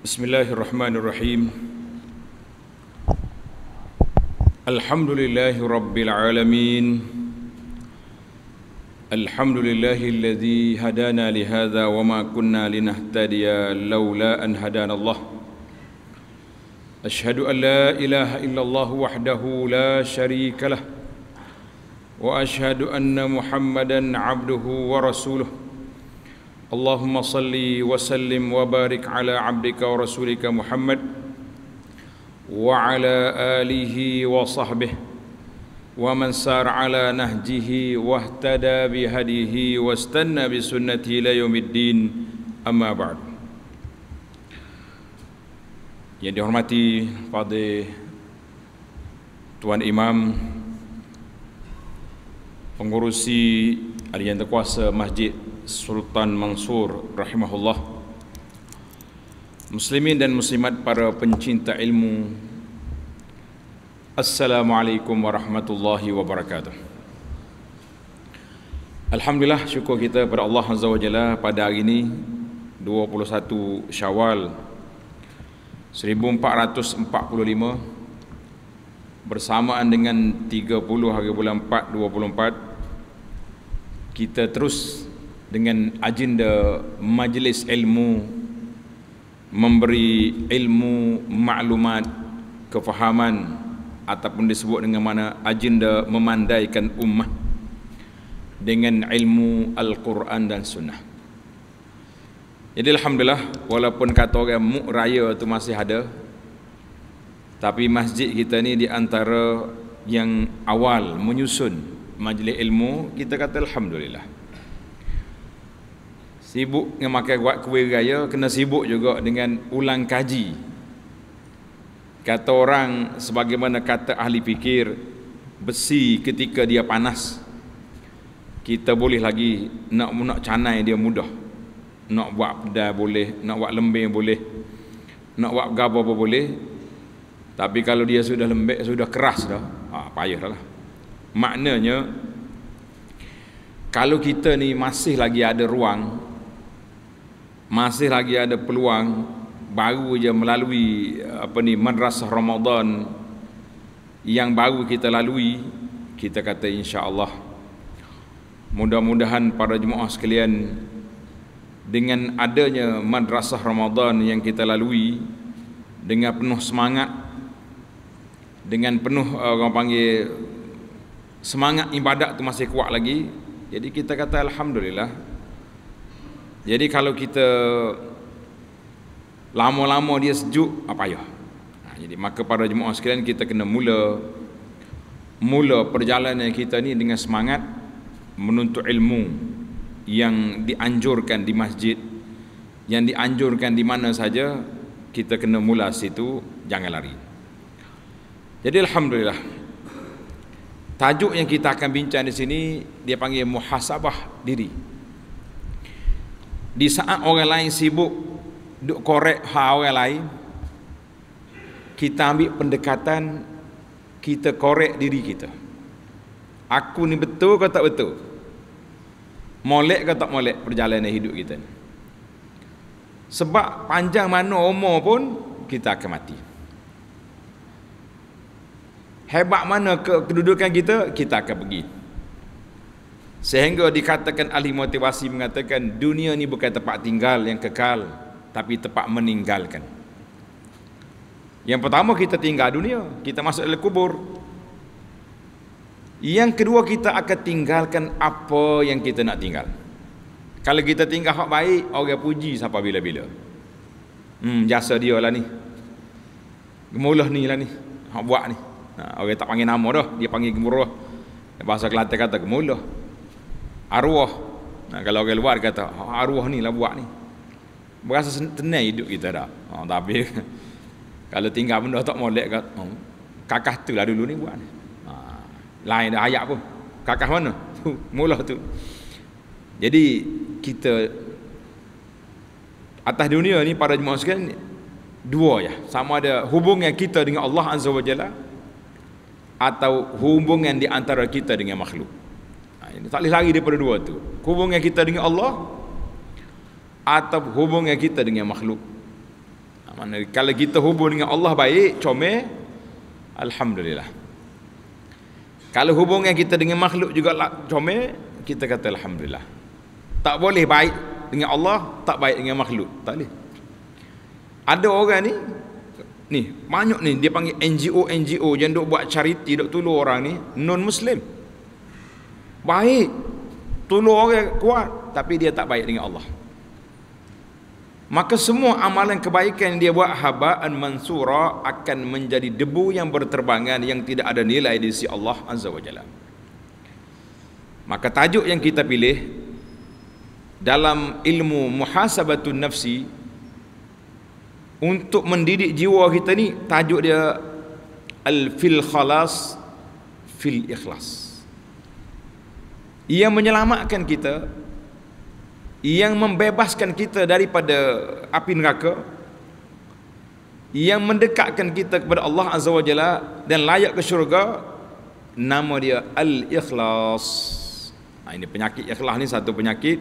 Bismillahirrahmanirrahim Alhamdulillahi Rabbil Alamin Alhamdulillahi alladhi hadana lihada wa ma kunna linahtadiya lawla an hadana Allah Ashhadu an la ilaha illallah wahdahu la sharika lah Wa ashhadu anna muhammadan abduhu wa rasuluh اللهم صل وسلم وبارك على عبدك ورسولك محمد وعلى اله وصحبه ومن سار على نهجه واهتدى بهديه واستنى بسنته الى يوم الدين اما بعد Yang dihormati pada Tuan Imam Pengurusi Adian Terkuasa Masjid Sultan Mansur rahimahullah Muslimin dan muslimat para pencinta ilmu Assalamualaikum warahmatullahi wabarakatuh Alhamdulillah syukur kita kepada Allah Azza wa Jalla pada hari ini 21 Syawal 1445 bersamaan dengan 30 hari bulan 4 24 kita terus dengan agenda majlis ilmu memberi ilmu maklumat kefahaman ataupun disebut dengan mana agenda memandaikan ummah dengan ilmu al-Quran dan sunnah jadi alhamdulillah walaupun kata orang muk raya tu masih ada tapi masjid kita ni di antara yang awal menyusun majlis ilmu kita kata alhamdulillah sibuk dengan makan buat kuih raya kena sibuk juga dengan ulang kaji kata orang sebagaimana kata ahli fikir besi ketika dia panas kita boleh lagi nak nak canai dia mudah nak buat pedal boleh nak buat lembing boleh nak buat gabah apa boleh tapi kalau dia sudah lembek sudah keras dah ha, payah dah lah maknanya kalau kita ni masih lagi ada ruang masih lagi ada peluang baru je melalui apa ni madrasah Ramadan yang baru kita lalui kita kata insya-Allah mudah-mudahan para jemaah sekalian dengan adanya madrasah Ramadan yang kita lalui dengan penuh semangat dengan penuh eh, orang panggil semangat ibadat tu masih kuat lagi jadi kita kata alhamdulillah jadi kalau kita lama-lama dia sejuk apa ya? Nah, jadi maka para jemaah sekalian kita kena mula mula perjalanan kita ni dengan semangat menuntut ilmu yang dianjurkan di masjid yang dianjurkan di mana saja kita kena mula situ jangan lari. Jadi alhamdulillah tajuk yang kita akan bincang di sini dia panggil muhasabah diri di saat orang lain sibuk duk korek hak orang lain kita ambil pendekatan kita korek diri kita aku ni betul ke tak betul molek ke tak molek perjalanan hidup kita ni sebab panjang mana umur pun kita akan mati hebat mana kedudukan kita kita akan pergi Sehingga dikatakan ahli motivasi mengatakan dunia ini bukan tempat tinggal yang kekal tapi tempat meninggalkan. Yang pertama kita tinggal dunia, kita masuk dalam kubur. Yang kedua kita akan tinggalkan apa yang kita nak tinggal. Kalau kita tinggal hak baik, orang puji siapa bila-bila. Hmm, jasa dia lah ni. Gemuruh ni lah ni. Hak buat ni. Ha, orang tak panggil nama dah, dia panggil gemuruh. Bahasa Kelantan kata gemuruh arwah nah, kalau orang luar kata oh, arwah ni lah buat ni berasa tenang hidup kita dah oh, tapi kalau tinggal benda tak molek kat oh, ha, kakak tu lah dulu ni buat ni ha, lain dah ayat pun kakak mana tu mula tu jadi kita atas dunia ni para jemaah sekalian dua ya sama ada hubungan kita dengan Allah azza wajalla atau hubungan di antara kita dengan makhluk ini tak boleh lari daripada dua tu. Hubungan kita dengan Allah atau hubungan kita dengan makhluk. Mana kalau kita hubung dengan Allah baik, comel, alhamdulillah. Kalau hubungan kita dengan makhluk juga comel, kita kata alhamdulillah. Tak boleh baik dengan Allah, tak baik dengan makhluk, tak boleh. Ada orang ni ni banyak ni dia panggil NGO NGO yang dok buat charity duk tolong orang ni non muslim. Baik Tolong orang kuat Tapi dia tak baik dengan Allah Maka semua amalan kebaikan yang dia buat Haba'an mansura Akan menjadi debu yang berterbangan Yang tidak ada nilai di sisi Allah Azza wa Jalla Maka tajuk yang kita pilih Dalam ilmu muhasabatun nafsi Untuk mendidik jiwa kita ni Tajuk dia Al-fil khalas Fil ikhlas yang menyelamatkan kita yang membebaskan kita daripada api neraka yang mendekatkan kita kepada Allah Azza wa Jalla dan layak ke syurga nama dia Al-Ikhlas nah, ha, ini penyakit ikhlas ni satu penyakit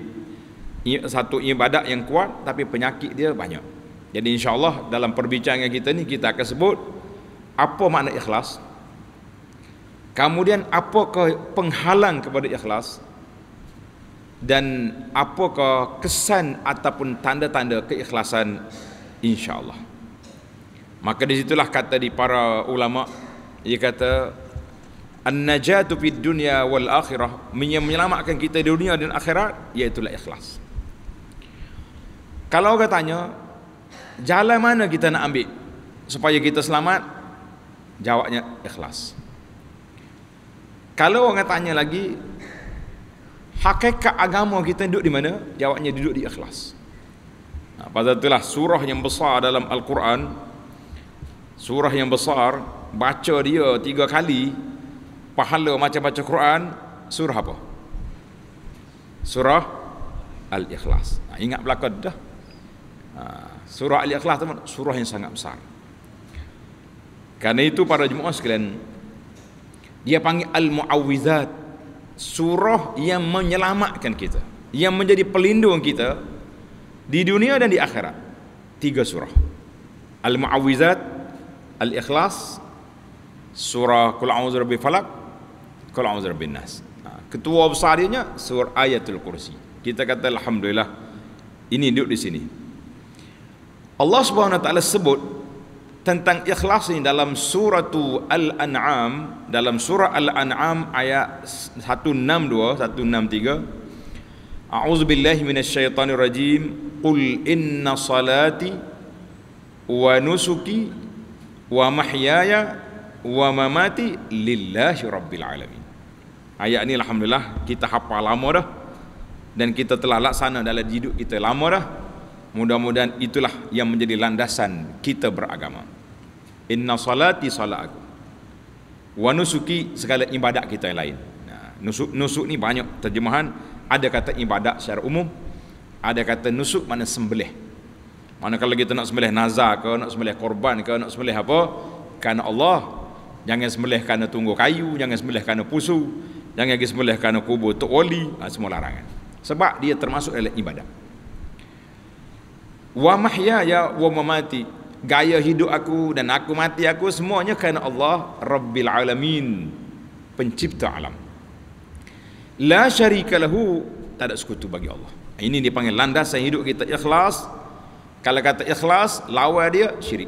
satu ibadat yang kuat tapi penyakit dia banyak jadi insyaAllah dalam perbincangan kita ni kita akan sebut apa makna ikhlas Kemudian apakah penghalang kepada ikhlas? Dan apakah kesan ataupun tanda-tanda keikhlasan insya-Allah? Maka di situlah kata di para ulama dia kata an-najatu fid dunya wal akhirah menyelamatkan kita di dunia dan akhirat iaitu ikhlas. Kalau orang tanya jalan mana kita nak ambil supaya kita selamat? Jawabnya ikhlas. Kalau orang tanya lagi Hakikat agama kita duduk di mana? Jawabnya duduk di ikhlas ha, Pada itulah surah yang besar dalam Al-Quran Surah yang besar Baca dia tiga kali Pahala macam baca Quran Surah apa? Surah Al-Ikhlas ha, Ingat belakang dah ha, Surah Al-Ikhlas teman Surah yang sangat besar Karena itu para jemaah sekalian dia panggil al Muawizat surah yang menyelamatkan kita yang menjadi pelindung kita di dunia dan di akhirat tiga surah al Muawizat, al-ikhlas surah qul a'udzu birabbil falaq qul a'udzu birabbin nas ha, ketua besarnya surah ayatul kursi kita kata alhamdulillah ini duduk di sini Allah Subhanahu wa taala sebut tentang ikhlas ini dalam surah Al-An'am dalam surah Al-An'am ayat 162 163 A'udzu billahi minasyaitonir rajim qul inna salati wa nusuki wa mahyaya wa mamati lillahi rabbil alamin Ayat ini alhamdulillah kita hafal lama dah dan kita telah laksana dalam hidup kita lama dah Mudah-mudahan itulah yang menjadi landasan kita beragama inna salati salat wa nusuki segala ibadat kita yang lain nah, nusuk nusuk ni banyak terjemahan ada kata ibadat secara umum ada kata nusuk mana sembelih mana kalau kita nak sembelih nazar ke nak sembelih korban ke nak sembelih apa kerana Allah jangan sembelih kerana tunggu kayu jangan sembelih kerana pusu jangan lagi sembelih kerana kubur tok wali nah, semua larangan sebab dia termasuk dalam ibadat wa ya wa mamati gaya hidup aku dan aku mati aku semuanya kerana Allah Rabbil Alamin pencipta alam la syarika lahu tak ada sekutu bagi Allah ini dia dipanggil landasan hidup kita ikhlas kalau kata ikhlas lawa dia syirik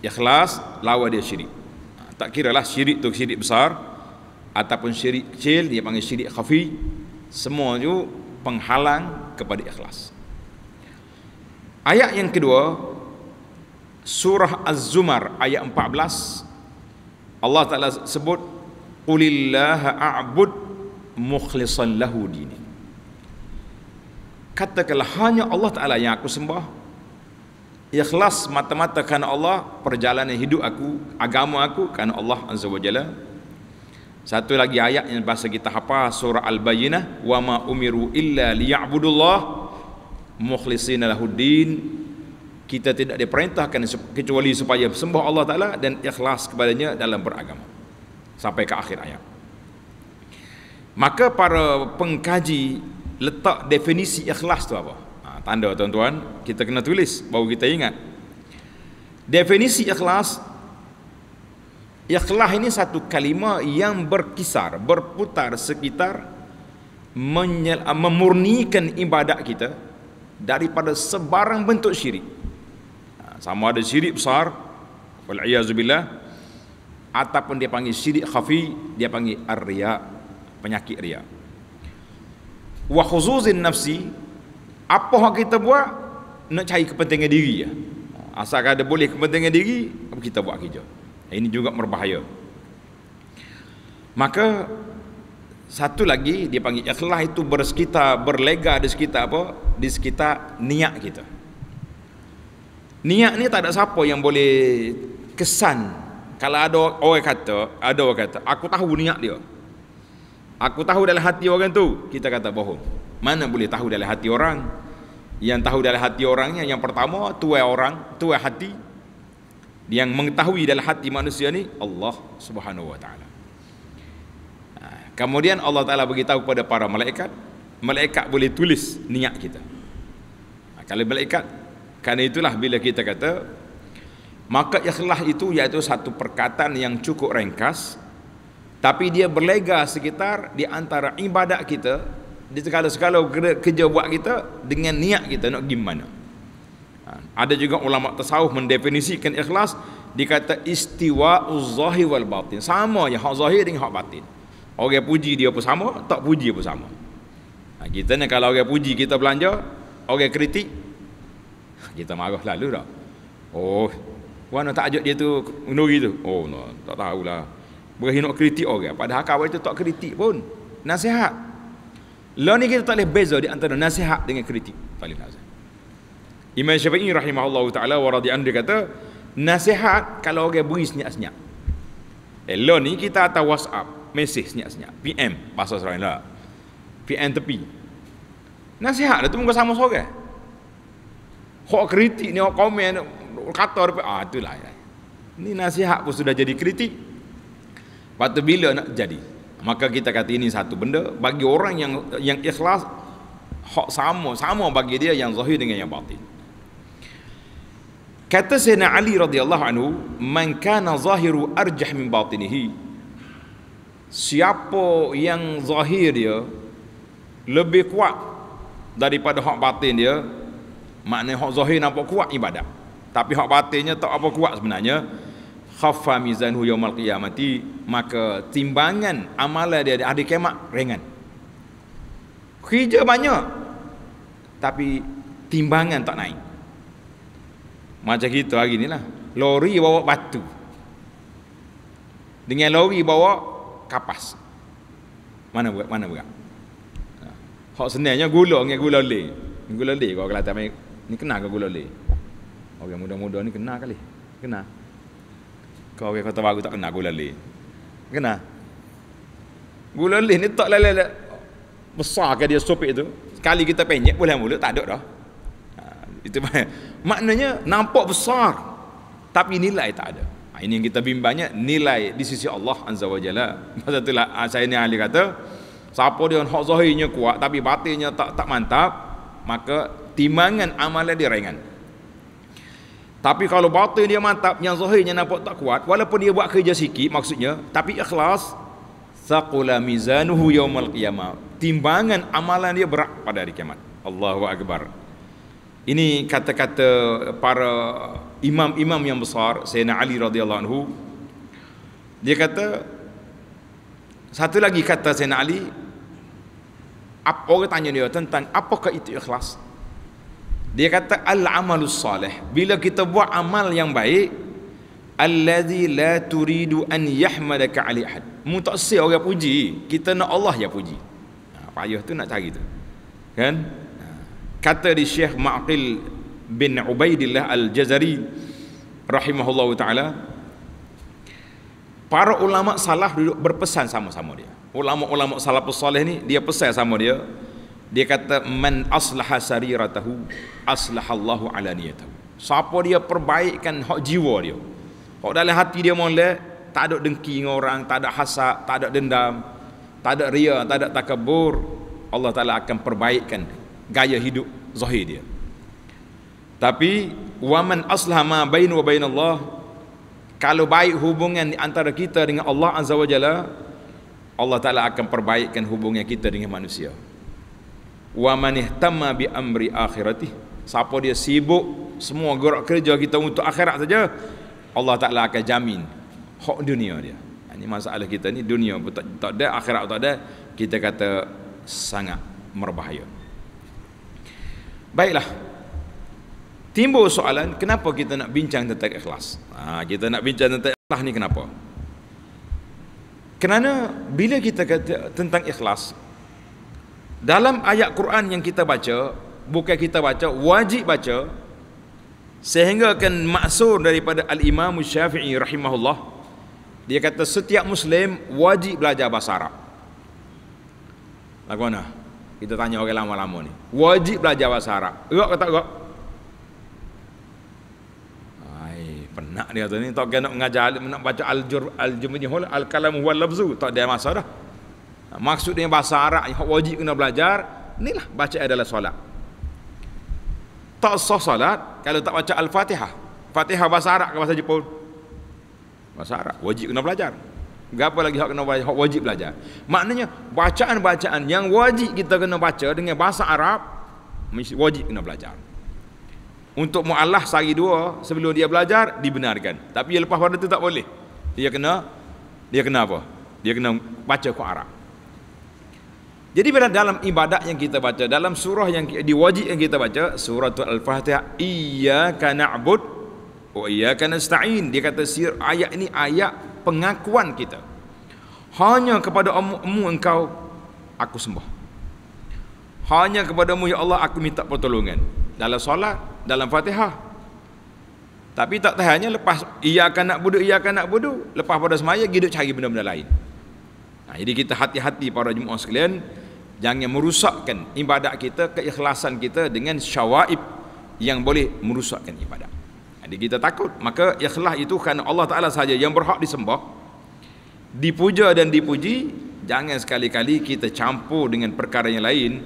ikhlas lawa dia syirik ha, tak kira lah syirik tu syirik besar ataupun syirik kecil dia panggil syirik khafi semua itu penghalang kepada ikhlas ayat yang kedua surah Az-Zumar ayat 14 Allah Ta'ala sebut Qulillaha a'bud mukhlisan lahu dini Katakanlah hanya Allah Ta'ala yang aku sembah Ikhlas mata-mata kerana Allah Perjalanan hidup aku Agama aku kerana Allah Azza wa Jalla Satu lagi ayat yang bahasa kita hafal Surah Al-Bayinah "Wama umiru illa liya'budullah Mukhlisina lahu kita tidak diperintahkan kecuali supaya sembah Allah Ta'ala dan ikhlas kepadanya dalam beragama sampai ke akhir ayat maka para pengkaji letak definisi ikhlas tu apa ha, tanda tuan-tuan kita kena tulis baru kita ingat definisi ikhlas ikhlas ini satu kalimah yang berkisar berputar sekitar menyel- memurnikan ibadat kita daripada sebarang bentuk syirik sama ada syirik besar wal iazubillah ataupun dia panggil syirik khafi dia panggil arriya penyakit riya wa khuzuzin nafsi apa yang kita buat nak cari kepentingan diri ya asalkan ada boleh kepentingan diri apa kita buat kerja ini juga berbahaya maka satu lagi dia panggil ikhlas itu bersekitar berlega di sekitar apa di sekitar niat kita niat ni tak ada siapa yang boleh kesan kalau ada orang kata ada orang kata aku tahu niat dia aku tahu dalam hati orang tu kita kata bohong mana boleh tahu dalam hati orang yang tahu dalam hati orangnya yang pertama tuai orang tuai hati yang mengetahui dalam hati manusia ni Allah Subhanahu wa taala ha, kemudian Allah taala beritahu kepada para malaikat malaikat boleh tulis niat kita ha, kalau malaikat Karena itulah bila kita kata maka ikhlas itu yaitu satu perkataan yang cukup ringkas tapi dia berlega sekitar di antara ibadat kita di segala-segala kerja buat kita dengan niat kita nak gimana. Ha, ada juga ulama tasawuf mendefinisikan ikhlas dikata istiwa zahir wal batin. Sama yang hak zahir dengan hak batin. Orang yang puji dia pun sama, tak puji pun sama. Ha, kita ni kalau orang puji kita belanja, orang yang kritik kita marah lalu dah. Oh, tak tajuk dia tu nuri tu? Oh, no, tak tahulah. Berhina nak kritik orang. Padahal kawan itu tak kritik pun. Nasihat. Lah ni kita tak boleh beza di antara nasihat dengan kritik. Tak boleh nasihat. Imam Syafi'i rahimahullah ta'ala wa radiyan dia kata, nasihat kalau orang beri senyap-senyap. Eh, lah ni kita atas WhatsApp. Mesej senyap-senyap. PM. pasal seorang lah. PM tepi. Nasihat dia lah tu muka sama seorang. Hak kritik ni, hak komen kata depa ah itulah. Ini nasihat pun sudah jadi kritik. Waktu bila nak jadi? Maka kita kata ini satu benda bagi orang yang yang ikhlas hak sama sama bagi dia yang zahir dengan yang batin. Kata Sayyidina Ali radhiyallahu anhu, "Man kana zahiru arjah min batinihi." Siapa yang zahir dia lebih kuat daripada hak batin dia, makna hak zahir nampak kuat ibadat tapi hak batinnya tak apa kuat sebenarnya khaffa mizanhu yaumil qiyamati maka timbangan amalan dia di hari kiamat ringan kerja banyak tapi timbangan tak naik macam kita hari lah. lori bawa batu dengan lori bawa kapas mana buat mana buat. Ha. hak sebenarnya gula dengan gula leh gula leh kau main. Ni kenal ke gula leh? Orang muda-muda ni kenal kali. Kenal. Kau orang kata baru tak kenal gula leh. Kenal. Gula leh ni tak lele besar ke dia sopik tu. Sekali kita penyek boleh mulut tak ada dah. Ha, itu maknanya nampak besar tapi nilai tak ada. Ha, ini yang kita bimbangnya nilai di sisi Allah Azza wa Jalla. Masa itulah ha, saya ni Ali kata siapa dia hak zahirnya kuat tapi batinnya tak tak mantap maka Timbangan amalan dia ringan tapi kalau batin dia mantap yang zahirnya nampak tak kuat walaupun dia buat kerja sikit maksudnya tapi ikhlas saqula mizanuhu yaumal qiyamah timbangan amalan dia berat pada hari kiamat Allahu akbar ini kata-kata para imam-imam yang besar Sayyidina Ali radhiyallahu anhu dia kata satu lagi kata Sayyidina Ali apa orang tanya dia tentang apakah itu ikhlas dia kata al-amalus salih. Bila kita buat amal yang baik allazi la turidu an yahmadaka ali ahad. Mu tak sel orang puji, kita nak Allah yang puji. Ha, payah tu nak cari tu. Kan? Ha. Kata di Syekh Ma'qil bin Ubaidillah Al-Jazari rahimahullahu taala para ulama salah duduk berpesan sama-sama dia. Ulama-ulama salafus salih ni dia pesan sama dia. Dia kata man aslaha sariratahu aslaha Allah ala niyatahu. Siapa dia perbaikkan hak jiwa dia. Hak dalam hati dia mole tak ada dengki dengan orang, tak ada hasad, tak ada dendam, tak ada ria, tak ada takabur. Allah Taala akan perbaikkan gaya hidup zahir dia. Tapi wa man aslaha ma bain wa bain Allah kalau baik hubungan di antara kita dengan Allah Azza wa Jalla Allah Taala akan perbaikkan hubungan kita dengan manusia wa man ihtamma bi amri akhirati siapa dia sibuk semua gerak kerja kita untuk akhirat saja Allah Taala akan jamin hak dunia dia ini masalah kita ni dunia pun tak, ada akhirat pun tak ada kita kata sangat merbahaya baiklah timbul soalan kenapa kita nak bincang tentang ikhlas ha, kita nak bincang tentang ikhlas ni kenapa kerana bila kita kata tentang ikhlas dalam ayat Quran yang kita baca, bukan kita baca, wajib baca sehingga kan maksur daripada Al-Imam Syafi'i rahimahullah dia kata setiap muslim wajib belajar bahasa Arab. Lagu mana? Kita tanya orang lama-lama ni. Wajib belajar bahasa Arab. Gak kata gak? Ai, penat dia tu ni. Tak kena nak mengajar nak baca al-jur al-jumhul al-kalam wal lafzu. Tak ada masa dah maksudnya bahasa Arab yang wajib kena belajar inilah baca adalah solat tak sah solat kalau tak baca Al-Fatihah Fatihah bahasa Arab ke bahasa Jepun bahasa Arab wajib kena belajar Gapo lagi hak kena belajar, hak wajib belajar. Maknanya bacaan-bacaan yang wajib kita kena baca dengan bahasa Arab wajib kena belajar. Untuk mualah sehari dua sebelum dia belajar dibenarkan. Tapi yang lepas pada tu tak boleh. Dia kena dia kena apa? Dia kena baca Quran Arab. Jadi bila dalam ibadat yang kita baca, dalam surah yang diwajib yang kita baca, surah Al-Fatihah, Iyaka na'bud wa iyaka nasta'in. Dia kata sir ayat ini ayat pengakuan kita. Hanya kepada mu, mu engkau aku sembah. Hanya kepadamu ya Allah aku minta pertolongan. Dalam solat, dalam Fatihah. Tapi tak tahannya lepas iyaka na'budu iyaka na'budu, lepas pada semaya hidup cari benda-benda lain. Nah, jadi kita hati-hati para jemaah sekalian, jangan merusakkan ibadat kita keikhlasan kita dengan syawaib yang boleh merusakkan ibadat jadi kita takut maka ikhlas itu kerana Allah Ta'ala saja yang berhak disembah dipuja dan dipuji jangan sekali-kali kita campur dengan perkara yang lain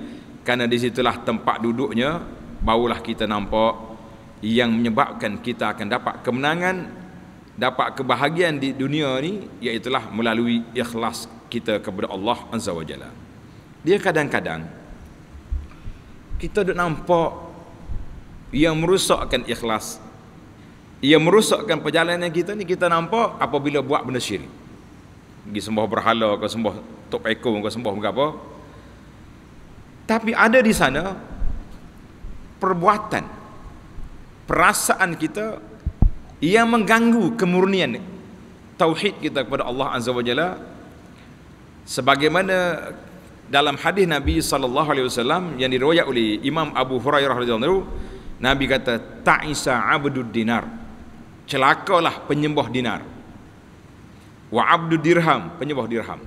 kerana situlah tempat duduknya barulah kita nampak yang menyebabkan kita akan dapat kemenangan dapat kebahagiaan di dunia ni iaitulah melalui ikhlas kita kepada Allah Azza Wajalla dia kadang-kadang kita duk nampak yang merosakkan ikhlas yang merosakkan perjalanan kita ni kita nampak apabila buat benda syirik pergi sembah berhala kau sembah top ekor kau sembah apa tapi ada di sana perbuatan perasaan kita yang mengganggu kemurnian tauhid kita kepada Allah Azza wa Jalla sebagaimana dalam hadis Nabi sallallahu alaihi wasallam yang diriwayat oleh Imam Abu Hurairah radhiyallahu anhu Nabi kata ta'isa 'abdud dinar celakalah penyembah dinar wa 'abdud dirham penyembah dirham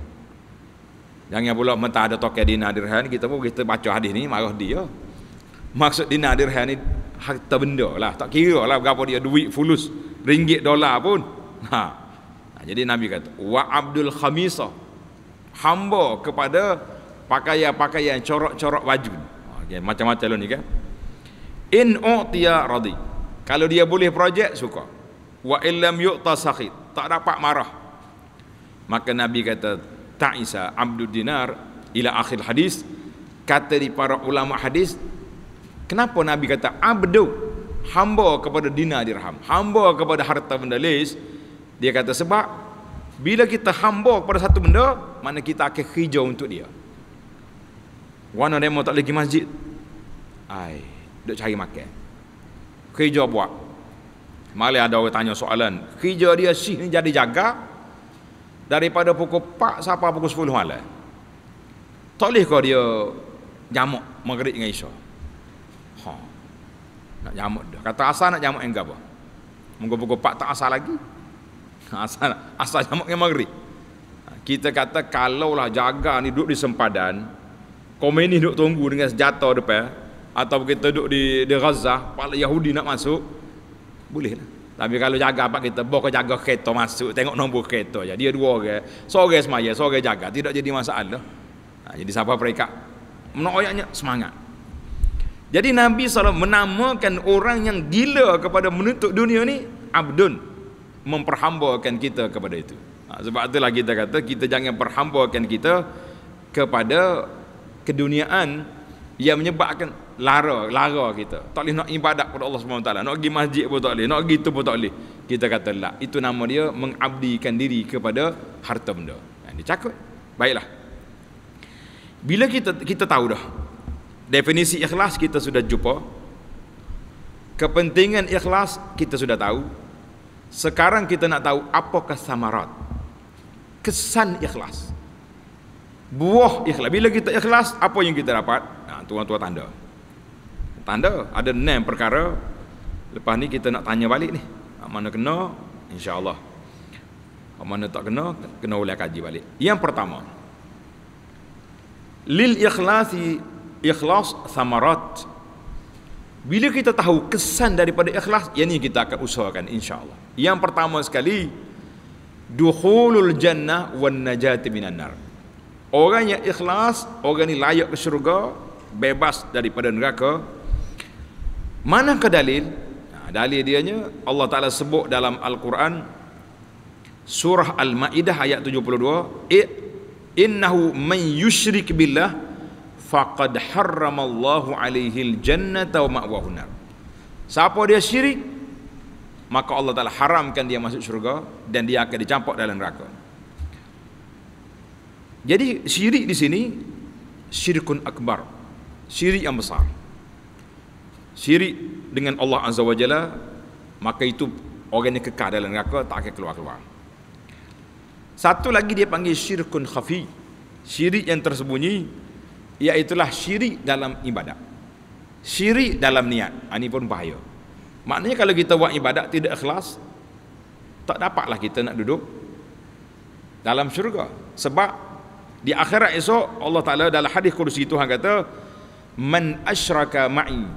yang yang pula mentah ada toke dinar dirham kita pun kita baca hadis ni marah dia maksud dinar dirham ni harta benda lah tak kira lah berapa dia duit fulus ringgit dolar pun ha. jadi Nabi kata wa 'abdul khamisah hamba kepada pakaian-pakaian corak corok baju ah, okay, macam-macam lah ni kan in u'tiya radhi kalau dia boleh projek suka wa illam yu'ta sakit tak dapat marah maka nabi kata ta'isa abdul dinar ila akhir hadis kata di para ulama hadis kenapa nabi kata abdu hamba kepada dinar dirham hamba kepada harta benda lis dia kata sebab bila kita hamba kepada satu benda mana kita akan hijau untuk dia Warna demo tak boleh pergi masjid. Ai, duk cari makan. Kerja buat. Malah ada orang tanya soalan, kerja dia sih ni jadi jaga daripada pukul 4 sampai pukul 10 malam. Tak boleh kau dia jamak maghrib dengan isya. Ha. Nak jamak dah. Kata asal nak jamak enggak apa? Munggu pukul 4 tak asal lagi. Asal asal jamak dengan maghrib. Kita kata kalaulah jaga ni duduk di sempadan, Khomeini duduk tunggu dengan senjata depan atau kita duduk di di Gaza, pala Yahudi nak masuk. Boleh lah. Tapi kalau jaga apa kita, bawa ke jaga kereta masuk, tengok nombor kereta aja. Dia dua orang. Sore semaya, sore jaga, tidak jadi masalah. Lah. Ha, jadi siapa mereka? Menoyaknya semangat. Jadi Nabi SAW menamakan orang yang gila kepada menutup dunia ni Abdun memperhambakan kita kepada itu. Ha, sebab itulah kita kata kita jangan perhambakan kita kepada keduniaan yang menyebabkan lara lara kita tak boleh nak ibadat kepada Allah SWT nak pergi masjid pun tak boleh nak gitu, tu pun tak boleh kita kata lah itu nama dia mengabdikan diri kepada harta benda dan ha, dia cakap baiklah bila kita kita tahu dah definisi ikhlas kita sudah jumpa kepentingan ikhlas kita sudah tahu sekarang kita nak tahu apakah samarat kesan ikhlas buah ikhlas bila kita ikhlas apa yang kita dapat nah, tuan-tuan tanda tanda ada enam perkara lepas ni kita nak tanya balik ni mana kena insyaallah mana tak kena kena ulang kaji balik yang pertama lil ikhlasi ikhlas samarat bila kita tahu kesan daripada ikhlas yang ini kita akan usahakan insyaallah yang pertama sekali dukhulul jannah wan najati minan nar Orang yang ikhlas, orang ini layak ke syurga, bebas daripada neraka. Manakah dalil? Nah, ha, dalil dianya Allah Taala sebut dalam Al-Quran surah Al-Maidah ayat 72, "Innahu man yusyrik billah faqad harramallahu alaihi al-jannata wa ma'wahu Siapa dia syirik, maka Allah Taala haramkan dia masuk syurga dan dia akan dicampak dalam neraka. Jadi syirik di sini syirkun akbar. Syirik yang besar. Syirik dengan Allah Azza wa Jalla maka itu orang yang kekal dalam neraka tak akan keluar-keluar. Satu lagi dia panggil syirkun khafi. Syirik yang tersembunyi ialah syirik dalam ibadat. Syirik dalam niat. Ha, ini pun bahaya. Maknanya kalau kita buat ibadat tidak ikhlas tak dapatlah kita nak duduk dalam syurga sebab di akhirat esok Allah Taala dalam hadis kursi Tuhan kata man asyraka ma'i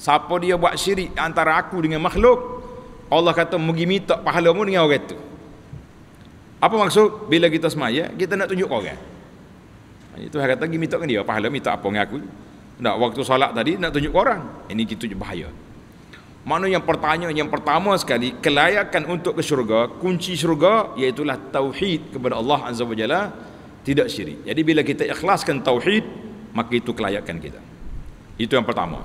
siapa dia buat syirik antara aku dengan makhluk Allah kata mugi minta pahala mu dengan orang itu apa maksud bila kita semaya kita nak tunjuk orang itu kata pergi minta dia pahala minta apa dengan aku nak waktu solat tadi nak tunjuk orang ini kita bahaya mana yang pertanyaan yang pertama sekali kelayakan untuk ke syurga kunci syurga iaitu tauhid kepada Allah azza wajalla tidak syirik. Jadi bila kita ikhlaskan tauhid, maka itu kelayakan kita. Itu yang pertama.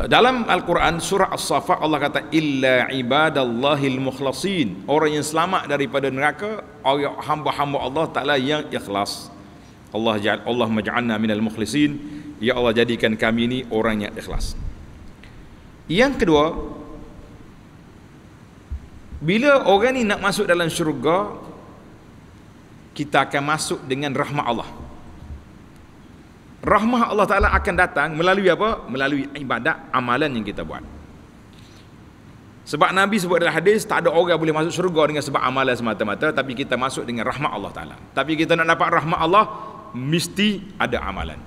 Eh, dalam Al-Quran surah As-Safa Allah kata Illa ibadallahil mukhlasin Orang yang selamat daripada neraka Orang hamba-hamba Allah Ta'ala yang ikhlas Allah jad, Allah maj'alna minal mukhlasin Ya Allah jadikan kami ini orang yang ikhlas Yang kedua Bila orang ini nak masuk dalam syurga kita akan masuk dengan rahmat Allah. Rahmat Allah Ta'ala akan datang melalui apa? Melalui ibadat amalan yang kita buat. Sebab Nabi sebut dalam hadis, tak ada orang boleh masuk syurga dengan sebab amalan semata-mata, tapi kita masuk dengan rahmat Allah Ta'ala. Tapi kita nak dapat rahmat Allah, mesti ada amalan.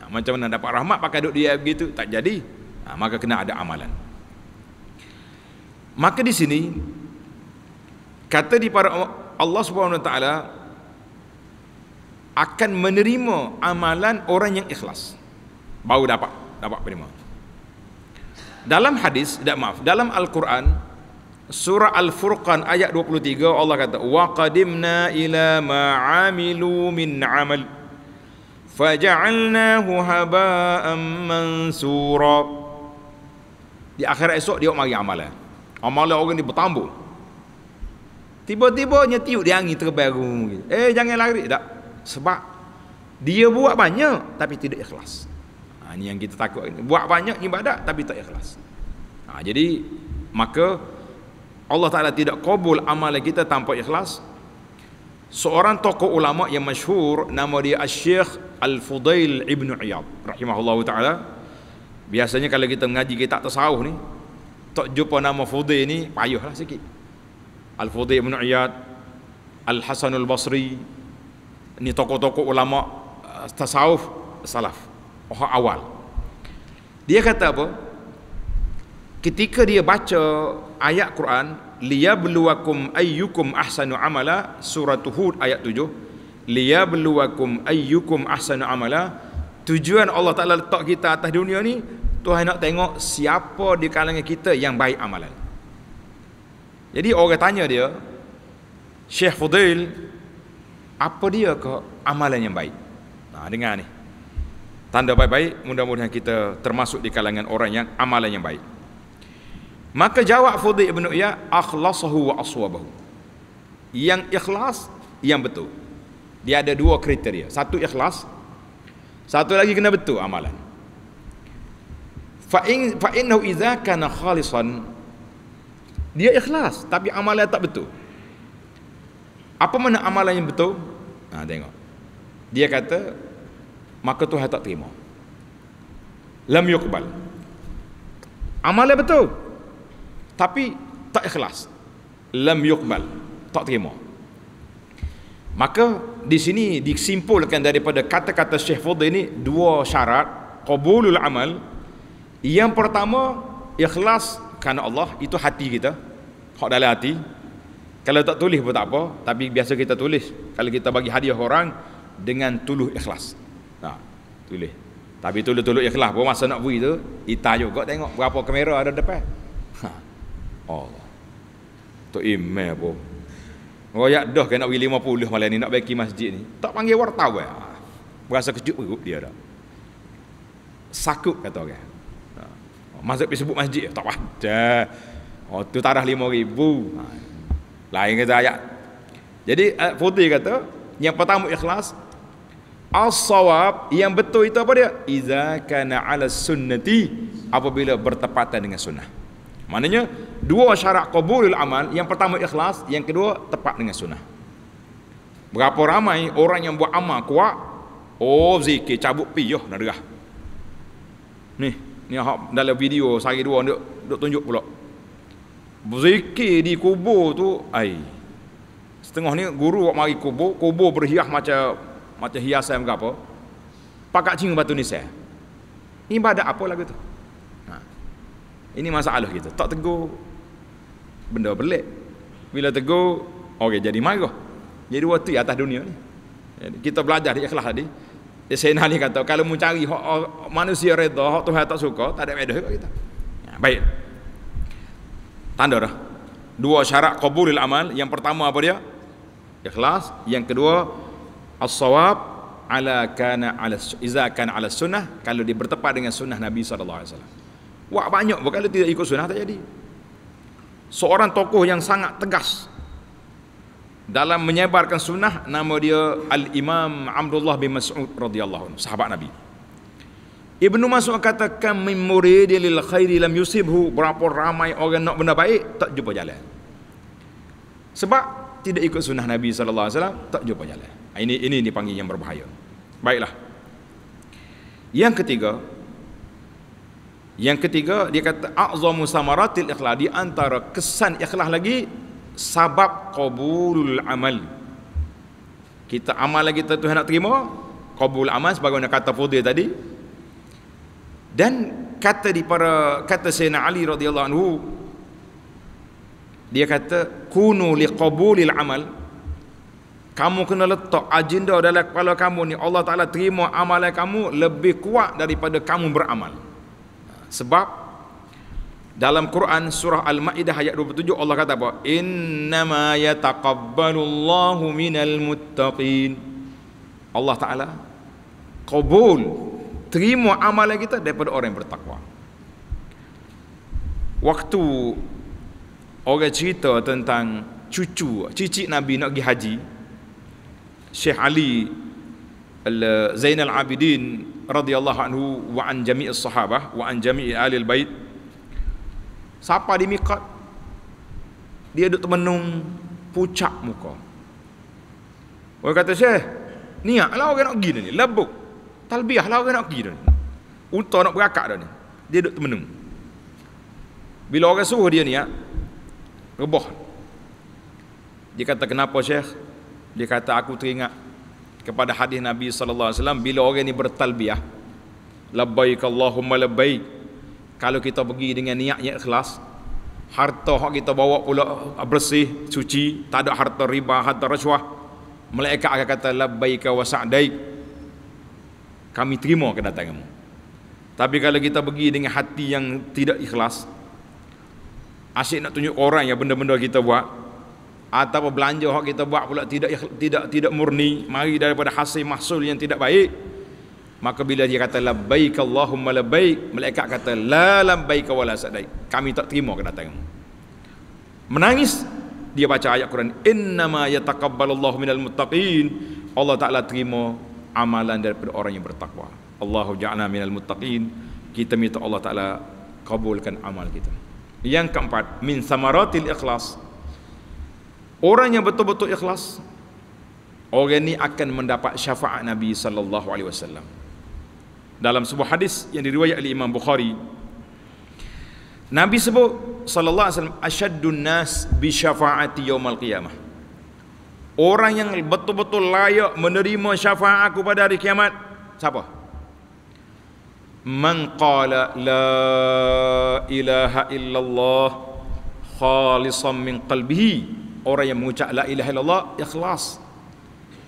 Ha, macam mana dapat rahmat pakai duduk dia begitu, tak jadi. Ha, maka kena ada amalan. Maka di sini, kata di para Allah Subhanahu Wa Ta'ala, akan menerima amalan orang yang ikhlas. Baru dapat, dapat terima. Dalam hadis, tidak maaf, dalam Al-Quran, surah Al-Furqan ayat 23, Allah kata, Wa qadimna ila ma'amilu min amal, faja'alnahu haba'an mansura. Di akhirat esok, dia mari amalan. Amalan orang ni bertambuh. Tiba-tiba nyetiuk di angin terbaru. Eh, jangan lari. Tak, sebab dia buat banyak tapi tidak ikhlas ha, ini yang kita takut buat banyak ibadat tapi tak ikhlas ha, jadi maka Allah Ta'ala tidak kabul amal kita tanpa ikhlas seorang tokoh ulama yang masyhur nama dia Syeikh Al-Fudail Ibn Iyad rahimahullah ta'ala biasanya kalau kita mengaji kita tak tersawuh ni tak jumpa nama Fudail ni payuhlah sikit Al-Fudail Ibn Iyad Al-Hasan Al-Basri ni tokoh-tokoh ulama uh, tasawuf salaf orang awal dia kata apa ketika dia baca ayat Quran liyabluwakum ayyukum ahsanu amala surah Hud ayat 7 liyabluwakum ayyukum ahsanu amala tujuan Allah Ta'ala letak kita atas dunia ni Tuhan nak tengok siapa di kalangan kita yang baik amalan jadi orang tanya dia Syekh Fudail apa dia ke amalan yang baik nah ha, dengar ni tanda baik-baik mudah-mudahan kita termasuk di kalangan orang yang amalan yang baik maka jawab Fudhi Ibn Uya akhlasahu wa aswabahu yang ikhlas yang betul dia ada dua kriteria satu ikhlas satu lagi kena betul amalan fa'in fa'innahu idha kana khalisan dia ikhlas tapi amalan tak betul apa mana amalan yang betul? Ha, tengok. Dia kata, maka Tuhan tak terima. Lam yukbal. Amalan betul. Tapi tak ikhlas. Lam yukbal. Tak terima. Maka di sini disimpulkan daripada kata-kata Syekh Fudhi ini dua syarat qabulul amal. Yang pertama ikhlas kerana Allah itu hati kita. Hak dalam hati. Kalau tak tulis pun tak apa, tapi biasa kita tulis. Kalau kita bagi hadiah orang dengan tulus ikhlas. Nah, tulis. Tapi tulus-tulus ikhlas pun masa nak beri tu, itah juga tengok berapa kamera ada depan. Ha. Allah. Tok Imam pun Royak dah kena pergi lima puluh malam ni nak baiki masjid ni. Tak panggil wartawan. Ya. Berasa kejut perut dia dah. Sakut kata orang. Okay. Ha. Masjid pergi sebut masjid. Tak ada. Oh, tu tarah lima ribu. Ha. Lain kata ayat. Jadi Fudi kata, yang pertama ikhlas, as-sawab yang betul itu apa dia? Iza kana ala sunnati apabila bertepatan dengan sunnah. Maknanya dua syarat qabulul amal, yang pertama ikhlas, yang kedua tepat dengan sunnah. Berapa ramai orang yang buat amal kuat, oh zikir cabut piyah nak Ni, ni dalam video sehari dua duk, duk tunjuk pulak berzikir di kubur tu ai setengah ni guru buat mari kubur kubur berhias macam macam hiasan ke apa pakak cing batu nisan ibadat apa lagu tu ha. ini masalah kita tak tegur benda pelik bila tegur okey jadi marah jadi waktu atas dunia ni kita belajar di ikhlas tadi eh, Sena ni kata kalau mau cari manusia redha hak Tuhan tak suka tak ada bedah kita ya, baik tanda dah dua syarat qabulil amal yang pertama apa dia ikhlas yang kedua as-sawab ala kana ala iza kana ala sunnah kalau dia bertepat dengan sunnah Nabi saw. alaihi wasallam wah banyak bukan tidak ikut sunnah tak jadi seorang tokoh yang sangat tegas dalam menyebarkan sunnah nama dia al-imam Abdullah bin Mas'ud radhiyallahu anhu sahabat Nabi Ibnu Mas'ud kata kam min muridi lil khairi lam yusibhu berapa ramai orang nak benda baik tak jumpa jalan. Sebab tidak ikut sunnah Nabi sallallahu alaihi wasallam tak jumpa jalan. Ha, ini ini dipanggil yang berbahaya. Baiklah. Yang ketiga yang ketiga dia kata a'zamu samaratil ikhlas di antara kesan ikhlas lagi sebab qabulul amal. Kita amal lagi Tuhan nak terima qabul amal sebagaimana kata Fudil tadi dan kata di para kata Sayyidina Ali radhiyallahu anhu dia kata kunu liqabulil amal kamu kena letak agenda dalam kepala kamu ni Allah Ta'ala terima amalan kamu lebih kuat daripada kamu beramal sebab dalam Quran surah Al-Maidah ayat 27 Allah kata apa? Innama yataqabbalullahu minal muttaqin. Allah Taala qabul terima amalan kita daripada orang yang bertakwa. Waktu orang cerita tentang cucu, cicit Nabi nak pergi haji, Syekh Ali Zainal Abidin radhiyallahu anhu wa an jami'is sahabah wa an jami'i ahli bait siapa di miqat dia duduk termenung pucat muka orang kata syekh niatlah orang nak pergi ni lebuk Talbiah lah orang nak pergi dah ni. Unta nak berakak dah ni. Dia duduk temenung. Bila orang suruh dia ni, ya, rebah. Dia kata, kenapa Syekh? Dia kata, aku teringat kepada hadis Nabi SAW, bila orang ni bertalbiah, labbaik Allahumma labbaik. Kalau kita pergi dengan niat yang ikhlas, harta yang kita bawa pula ah, bersih, suci, tak ada harta riba, harta rasuah. Malaikat akan kata, labbaik wa sa'daik kami terima kedatanganmu tapi kalau kita pergi dengan hati yang tidak ikhlas asyik nak tunjuk orang yang benda-benda kita buat atau belanja hak kita buat pula tidak tidak tidak murni mari daripada hasil mahsul yang tidak baik maka bila dia kata baik allahumma labbaik malaikat kata la labbaik wala sadaik kami tak terima kedatanganmu menangis dia baca ayat Quran innama yataqabbalullahu minal muttaqin Allah Taala terima amalan daripada orang yang bertakwa. Allahu ja'alna minal muttaqin. Kita minta Allah Taala kabulkan amal kita. Yang keempat, min samaratil ikhlas. Orang yang betul-betul ikhlas orang ini akan mendapat syafaat Nabi sallallahu alaihi wasallam. Dalam sebuah hadis yang diriwayat oleh Imam Bukhari Nabi sebut sallallahu alaihi wasallam asyaddun nas bi syafaati yaumil qiyamah orang yang betul-betul layak menerima syafaat aku pada hari kiamat siapa man qala la ilaha illallah khalisan min qalbihi orang yang mengucap la ilaha illallah ikhlas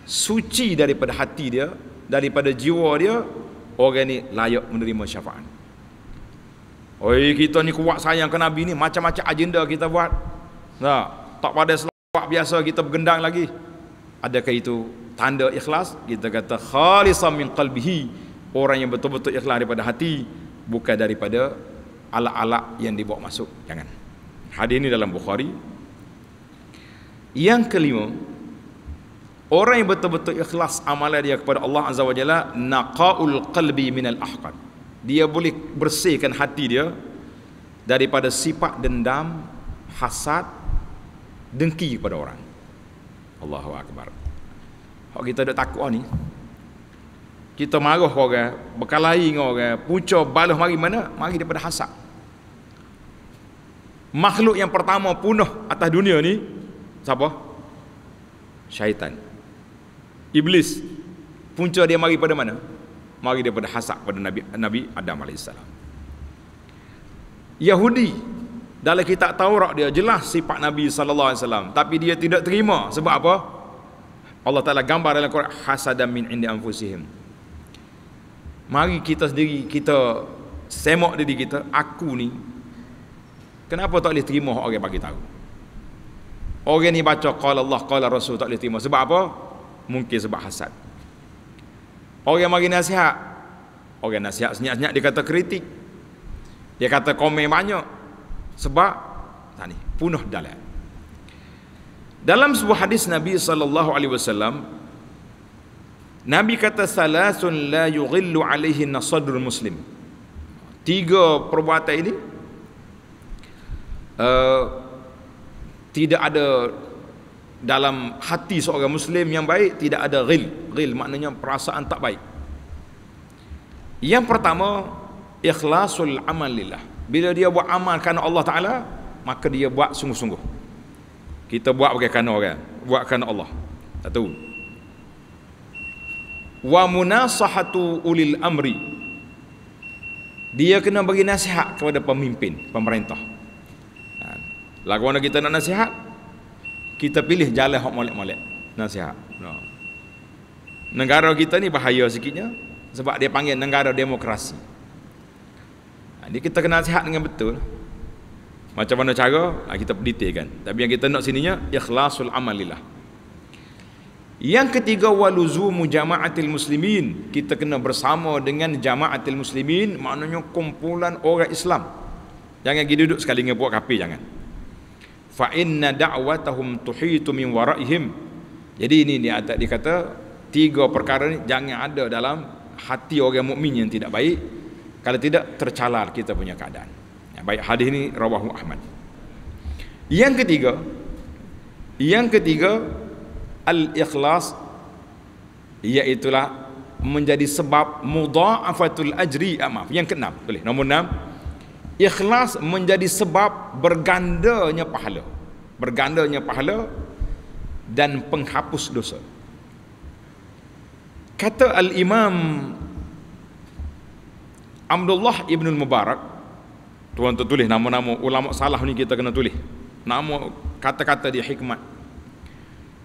suci daripada hati dia daripada jiwa dia orang ini layak menerima syafaat Oi kita ni kuat sayang ke Nabi ni macam-macam agenda kita buat. Nah, tak pada Buat biasa kita bergendang lagi. Adakah itu tanda ikhlas? Kita kata khalisam min qalbihi. Orang yang betul-betul ikhlas daripada hati. Bukan daripada ala ala yang dibawa masuk. Jangan. Hadis ini dalam Bukhari. Yang kelima. Orang yang betul-betul ikhlas amalan dia kepada Allah Azza wa Jalla. Naqa'ul qalbi minal ahqad. Dia boleh bersihkan hati dia. Daripada sifat dendam. Hasad. Hasad dengki kepada orang. Allahu akbar. Hak kita dak takut ni. Kita marah kau orang, berkelahi dengan orang, puca baluh mari mana? Mari daripada hasad. Makhluk yang pertama punah atas dunia ni siapa? Syaitan. Iblis. Punca dia mari pada mana? Mari daripada hasad pada Nabi Nabi Adam alaihissalam. Yahudi dalam kitab Taurat dia jelas sifat Nabi sallallahu alaihi wasallam tapi dia tidak terima sebab apa? Allah Taala gambar dalam Quran hasadan min indi anfusihim. Mari kita sendiri kita semak diri kita aku ni kenapa tak boleh terima orang bagi tahu? Orang ni baca qala Allah qala Rasul tak boleh terima sebab apa? Mungkin sebab hasad. Orang mari nasihat. Orang nasihat senyap-senyap dia kata kritik. Dia kata komen banyak sebab tak ni punah dalam dalam sebuah hadis Nabi sallallahu alaihi wasallam Nabi kata salasun la yughillu alaihi nasadul muslim tiga perbuatan ini uh, tidak ada dalam hati seorang muslim yang baik tidak ada ghil ghil maknanya perasaan tak baik yang pertama ikhlasul amalillah bila dia buat amal kerana Allah Ta'ala maka dia buat sungguh-sungguh kita buat bagi kerana orang buat kerana Allah tak tahu wa munasahatu ulil amri dia kena bagi nasihat kepada pemimpin pemerintah ha. lagu mana kita nak nasihat kita pilih jalan hak molek-molek nasihat no. Ha. negara kita ni bahaya sikitnya sebab dia panggil negara demokrasi jadi ha, kita kena sihat dengan betul. Macam mana cara? Ha, kita detailkan. Tapi yang kita nak sininya ikhlasul amalillah. Yang ketiga waluzumu jama'atil muslimin. Kita kena bersama dengan jama'atil muslimin, maknanya kumpulan orang Islam. Jangan pergi duduk sekali dengan buat kafir jangan. Fa inna da'watahum tuhitu min wara'ihim. Jadi ini dia tak dikata tiga perkara ni jangan ada dalam hati orang mukmin yang tidak baik. Kalau tidak tercalar kita punya keadaan. Ya, baik hadis ini rawahu Ahmad. Yang ketiga, yang ketiga al-ikhlas iaitulah menjadi sebab mudha'afatul ajri amaf. Ah, yang keenam, boleh. Nombor enam ikhlas menjadi sebab bergandanya pahala. Bergandanya pahala dan penghapus dosa. Kata al-Imam Abdullah Ibn Mubarak tuan tu tulis nama-nama ulama salah ni kita kena tulis nama kata-kata dia hikmat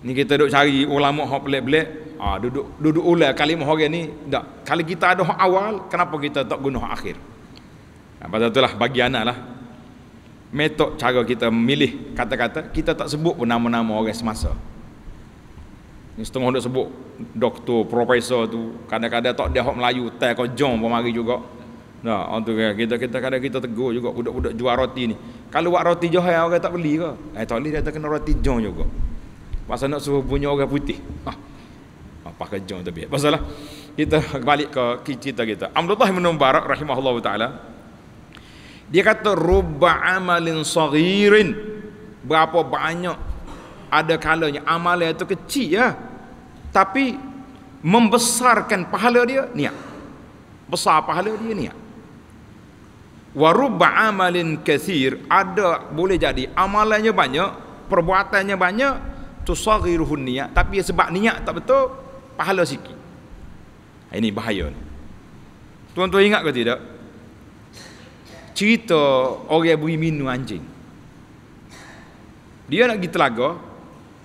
ni kita duk cari ulama hok belak-belak ha, ah, duduk duduk ulah kalimah orang ni dak kalau kita ada hok awal kenapa kita tak guna hok akhir apa ha, tu lah bagi lah metod cara kita milih kata-kata kita tak sebut pun nama-nama orang semasa ni setengah duk sebut doktor profesor tu kadang-kadang tak dia hok Melayu tai kau jom pun mari juga Nah, orang tu kan, kita kita kadang kita tegur juga budak-budak jual roti ni. Kalau buat roti jahat orang tak beli ke? Eh tak boleh dia kena roti jong juga. Pasal nak suruh punya orang putih. Ha. Ah, pakai jong tapi. Pasal lah. Kita balik ke cerita kita. Abdullah bin Mubarak rahimahullah taala. Dia kata rubba amalin saghirin. Berapa banyak ada kalanya amal itu kecil ya. Tapi membesarkan pahala dia niat. Besar pahala dia niat wa rubba amalin kathir ada boleh jadi amalannya banyak perbuatannya banyak tusaghiruhu niyat tapi sebab niat tak betul pahala sikit ha, ini bahaya tuan-tuan ingat ke tidak cerita orang beri minum anjing dia nak pergi telaga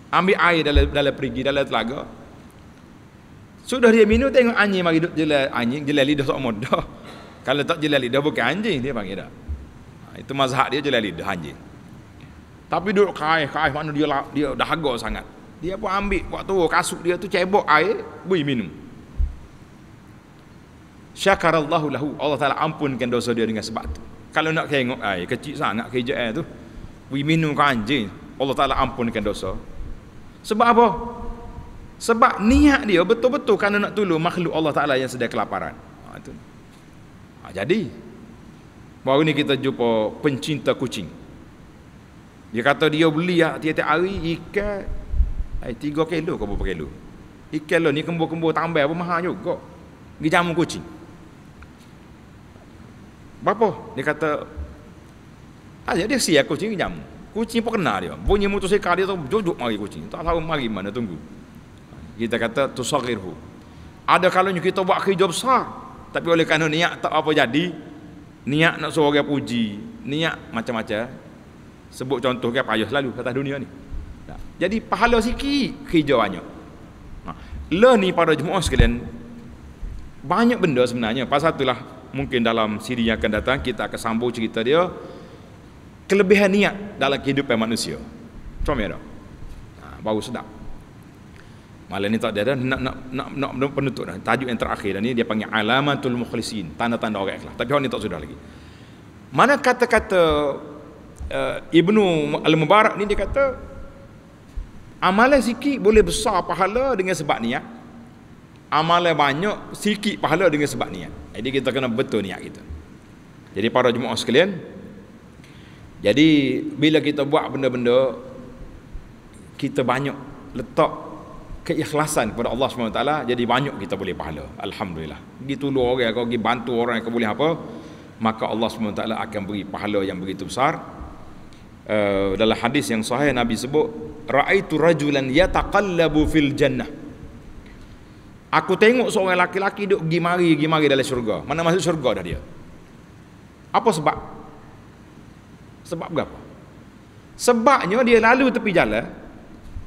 ambil air dalam dalam perigi dalam telaga sudah dia minum tengok anjing mari duduk jelal anjing jelal lidah sok modah kalau tak jelali dah bukan anjing dia panggil dah. Ha, itu mazhab dia jelali dah anjing. Tapi duduk kaih, kaih mana dia lah, dia dahaga sangat. Dia pun ambil waktu kasut dia tu cebok air, bagi minum. Syakarallahu lahu. Allah Ta'ala ampunkan dosa dia dengan sebab tu. Kalau nak tengok air, eh, kecil sangat kerja air eh, tu. Bagi minum ke anjing. Allah Ta'ala ampunkan dosa. Sebab apa? Sebab niat dia betul-betul kerana nak tolong makhluk Allah Ta'ala yang sedang kelaparan. Ha, itu. Ha, jadi, baru ni kita jumpa pencinta kucing. Dia kata dia beli ya, tiap-tiap hari ikan eh, tiga kilo ke berapa kilo. Ikan lo ni kembur-kembur tambah apa mahal juga. Pergi jamu kucing. Berapa? Dia kata Ah, dia siap kucing ke jamu. Kucing pun kenal dia. Bunyi motosikal dia tu duduk mari kucing. Tak tahu mari mana tunggu. Kita kata tu sagirhu. Ada kalanya kita buat kerja besar, tapi oleh kerana niat tak apa jadi, niat nak suruh orang puji, niat macam-macam. Sebut contoh ke payah selalu atas dunia ni. Jadi pahala sikit, kerja banyak. Nah, ha. le ni pada jemaah sekalian banyak benda sebenarnya. Pasal itulah mungkin dalam siri yang akan datang kita akan sambung cerita dia kelebihan niat dalam kehidupan manusia. Contohnya dah. Ha, nah, baru sedap. Malam ni tak ada nak nak nak, nak, penutup dah. Tajuk yang terakhir dan ni dia panggil alamatul mukhlisin, tanda-tanda orang ikhlas. Tapi hari ni tak sudah lagi. Mana kata-kata uh, Ibnu Al-Mubarak ni dia kata amalan sikit boleh besar pahala dengan sebab niat. Amalan banyak sikit pahala dengan sebab niat. Jadi eh, kita kena betul niat kita. Jadi para jemaah sekalian, jadi bila kita buat benda-benda kita banyak letak keikhlasan kepada Allah SWT jadi banyak kita boleh pahala Alhamdulillah pergi tolong orang kau pergi bantu orang yang boleh apa maka Allah SWT akan beri pahala yang begitu besar uh, dalam hadis yang sahih Nabi sebut ra'aitu rajulan yataqallabu fil jannah aku tengok seorang laki-laki duduk pergi mari pergi mari dalam syurga mana masuk syurga dah dia apa sebab sebab berapa sebabnya dia lalu tepi jalan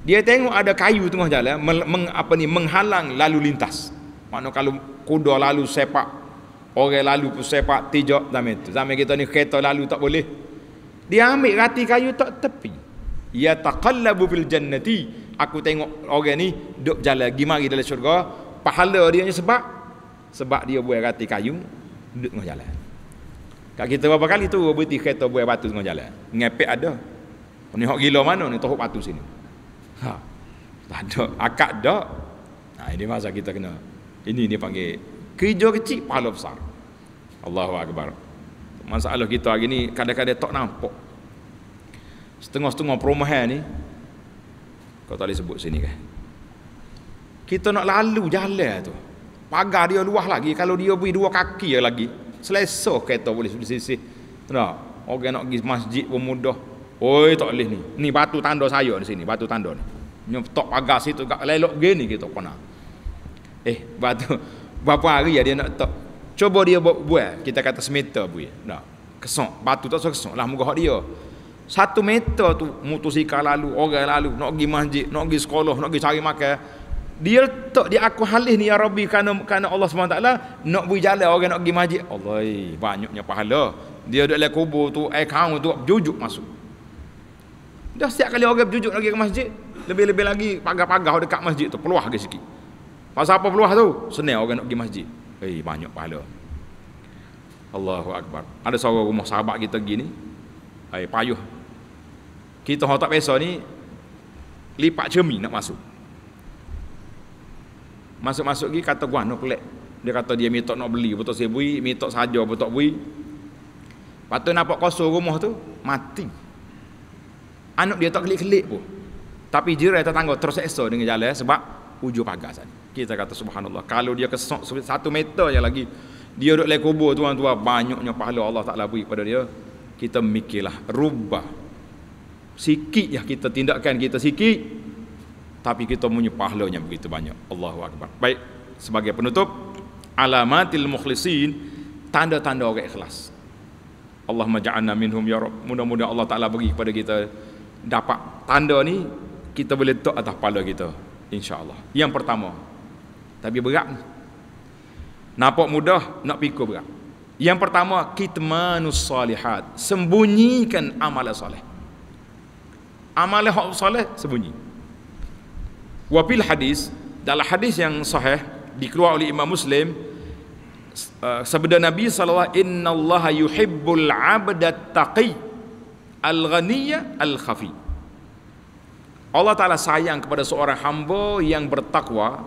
dia tengok ada kayu tengah jalan meng, meng, apa ni menghalang lalu lintas makna kalau kuda lalu sepak orang lalu pun sepak tijak zaman itu zaman kita ni kereta lalu tak boleh dia ambil rati kayu tak tepi ya taqallabu fil jannati aku tengok orang ni duk jalan pergi mari dalam syurga pahala dia ni sebab sebab dia buat rati kayu duduk tengah jalan kat kita berapa kali tu berhenti kereta buat batu tengah jalan ngepek ada ni hok gila mana ni tohok batu sini Ha. Tak ada. akad tak. Ha, ini masa kita kena. Ini dia panggil. Kerja kecil, pahala besar. Allahu Akbar. Masalah kita hari ni kadang-kadang tak nampak. Setengah-setengah perumahan ni. Kau tak boleh sebut sini kan. Kita nak lalu jalan tu. Pagar dia luah lagi. Kalau dia beri dua kaki lagi. Selesa kereta boleh sisi. Tak. Orang nak pergi masjid pun mudah. Oi tak boleh ni. Ni batu tanda saya di sini, batu tanda ni. Ni tok pagar situ gak lelok gini kita kena. Eh, batu berapa hari ya dia nak tok. Cuba dia buat buat kita kata semeter buih. Nah, kesok batu tak kesok lah muka dia. Satu meter tu mutusika lalu, orang lalu, nak pergi masjid, nak pergi sekolah, nak pergi cari makan. Dia tok dia aku halih ni ya Rabbi kerana kerana Allah SWT nak pergi jalan orang nak pergi masjid. Allah, banyaknya pahala. Dia duduk dalam kubur tu, air kaum tu, jujuk masuk. Dah setiap kali orang berjujuk lagi ke masjid, lebih-lebih lagi pagar-pagar dekat masjid tu peluah ke sikit. Pasal apa peluah tu? Senang orang nak pergi masjid. Eh, hey, banyak pahala. Allahu Akbar. Ada seorang rumah sahabat kita gini, ni. Eh, hey, payuh. Kita orang tak biasa ni, lipat cermin nak masuk. Masuk-masuk pergi, kata gua nak pelik. Dia kata dia minta nak beli, betul saya beli, minta saja betul bui Lepas tu nampak kosong rumah tu, mati anak dia tak kelik-kelik pun tapi jirai tetangga terus eksa dengan jalan sebab hujung pagar sana kita kata subhanallah kalau dia kesok satu meter je lagi dia duduk lekubur kubur tuan-tuan banyaknya pahala Allah Ta'ala beri pada dia kita mikirlah rubah sikit ya kita tindakan kita sikit tapi kita punya pahalanya begitu banyak Allahu Akbar baik sebagai penutup alamatil mukhlisin tanda-tanda orang ikhlas Allahumma ja'alna minhum ya Rabb mudah-mudahan Allah Ta'ala beri kepada kita dapat tanda ni kita boleh letak atas kepala kita insyaallah yang pertama tapi berat nampak mudah nak pikul berat yang pertama kitmanus salihat sembunyikan amal soleh amal soleh sembunyi wapil hadis dalam hadis yang sahih dikeluar oleh Imam Muslim uh, sabda Nabi sallallahu alaihi wasallam innallaha yuhibbul 'abdat taqiy al-ghaniyya al-khafi Allah Ta'ala sayang kepada seorang hamba yang bertakwa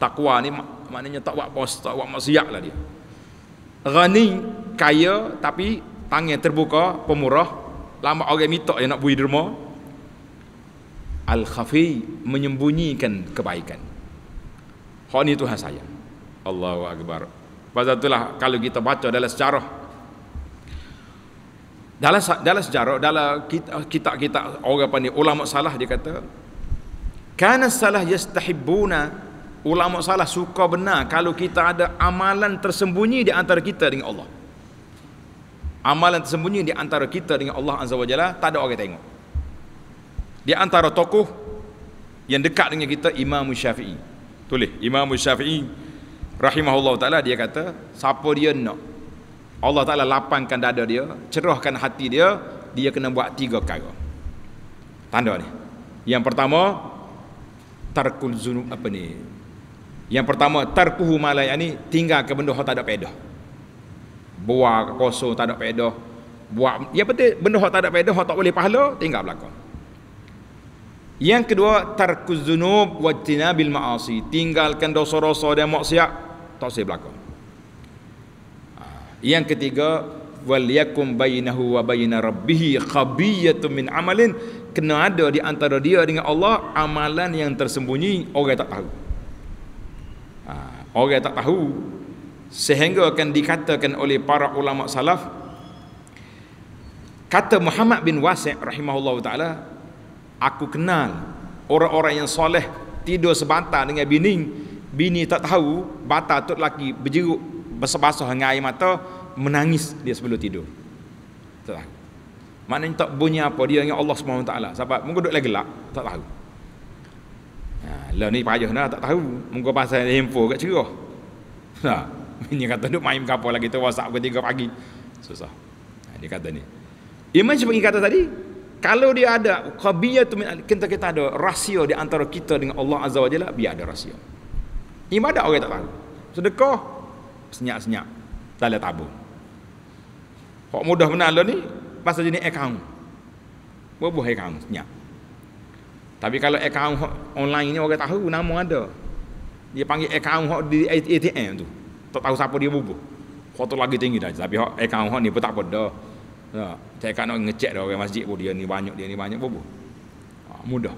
takwa ni mak- maknanya takwa pos takwa maksiat lah dia ghani kaya tapi tangan terbuka pemurah lama orang minta yang nak bui derma al-khafi menyembunyikan kebaikan Hani Tuhan sayang Allahu Akbar pasal itulah kalau kita baca dalam sejarah dalam dalam sejarah dalam kitab-kitab orang ni, ulama salah dia kata kana salah yastahibuna ulama salah suka benar kalau kita ada amalan tersembunyi di antara kita dengan Allah amalan tersembunyi di antara kita dengan Allah azza wajalla tak ada orang tengok di antara tokoh yang dekat dengan kita Imam Syafi'i tulis Imam Syafi'i rahimahullah taala dia kata siapa dia nak Allah Ta'ala lapangkan dada dia cerahkan hati dia dia kena buat tiga perkara tanda ni yang pertama tarkul zunub apa ni yang pertama tarkuhu malai ni tinggal ke benda yang tak ada pedah buah kosong tak ada pedah buat ya betul benda yang tak ada pedah yang tak boleh pahala tinggal belakang yang kedua tarkuz zunub wa tinabil ma'asi tinggalkan dosa-dosa dan maksiat tak usah belakang yang ketiga wal yakum bainahu wa baina rabbih khabiyatun min amalin kena ada di antara dia dengan Allah amalan yang tersembunyi orang tak tahu. Ha, orang tak tahu sehingga akan dikatakan oleh para ulama salaf kata Muhammad bin Wasi' rahimahullah taala aku kenal orang-orang yang soleh tidur sebantal dengan bini bini tak tahu batal tok laki berjeruk basah-basah dengan air mata menangis dia sebelum tidur. Tak tahu. Maknanya tak bunyi apa dia dengan Allah Subhanahu taala. Sebab mungkin duduk gelak, tak tahu. Ha, lah ni payah dah tak tahu. Mungkin pasal info kat cerah. Ha, ini kata duk main kapal lagi tu WhatsApp pukul 3 pagi. Susah. Ha, dia kata ni. Imam seperti kata tadi, kalau dia ada qabiyatu min kita kita ada rahsia di antara kita dengan Allah Azza wa Jalla, biar ada rahsia. Ibadah orang tak tahu. Sedekah senyap-senyap dalam tabung. Kok mudah benar lah ni pasal jenis account. Bubuh account senyap. Tapi kalau account online ni orang tahu nama ada. Dia panggil account hak di ATM tu. Tak tahu siapa dia bubuh. Foto lagi tinggi dah tapi hak account hak ni pun tak apa dah. Ya, ha, saya kan nak ngecek dah orang masjid oh, dia ni banyak dia ni banyak bubuh. Ha, mudah.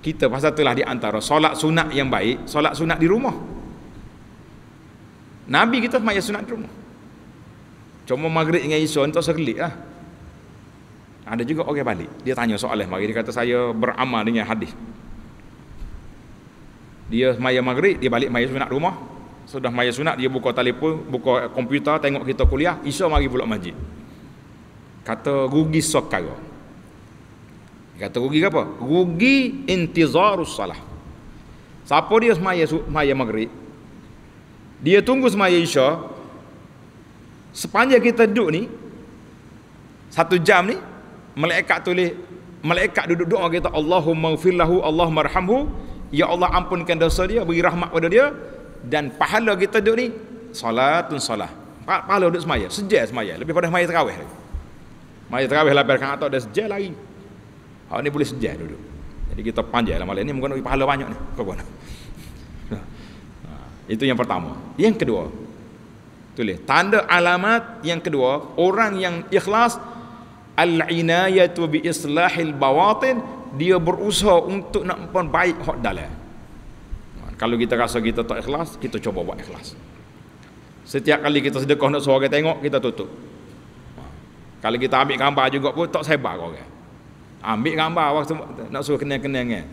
Kita pasal telah diantara antara solat sunat yang baik, solat sunat di rumah. Nabi kita semayang sunat terumah. Cuma maghrib dengan isu, entah sekelip lah. Ada juga orang okay, balik. Dia tanya soalan maghrib Dia kata, saya beramal dengan hadis. Dia maya maghrib, dia balik maya sunat rumah. Sudah maya sunat, dia buka telefon, buka komputer, tengok kita kuliah. Isu mari pulak masjid. Kata, rugi sokara. Dia kata, rugi apa? Rugi intizarus salah. Siapa dia maya, maya maghrib? Dia tunggu semaya isya Sepanjang kita duduk ni Satu jam ni Malaikat tulis Malaikat duduk doa kita Allahumma gfirlahu Allah rahamhu Ya Allah ampunkan dosa dia Beri rahmat pada dia Dan pahala kita duduk ni Salatun salah Pahala duduk semaya Sejak semaya Lebih pada semaya terawih Semaya terawih lah Berkan atas dia sejak lagi Hal ni boleh sejak duduk Jadi kita panjang lah malam ni Mungkin pahala banyak ni Kau buat itu yang pertama. Yang kedua. Tulis tanda alamat yang kedua, orang yang ikhlas al-inayatu bi islahil bawatin dia berusaha untuk nak memperbaik hak dalam. Kalau kita rasa kita tak ikhlas, kita cuba buat ikhlas. Setiap kali kita sedekah nak suara tengok, kita tutup. Kalau kita ambil gambar juga pun tak sebar kau orang. Ambil gambar waktu nak suruh kenal-kenal eh.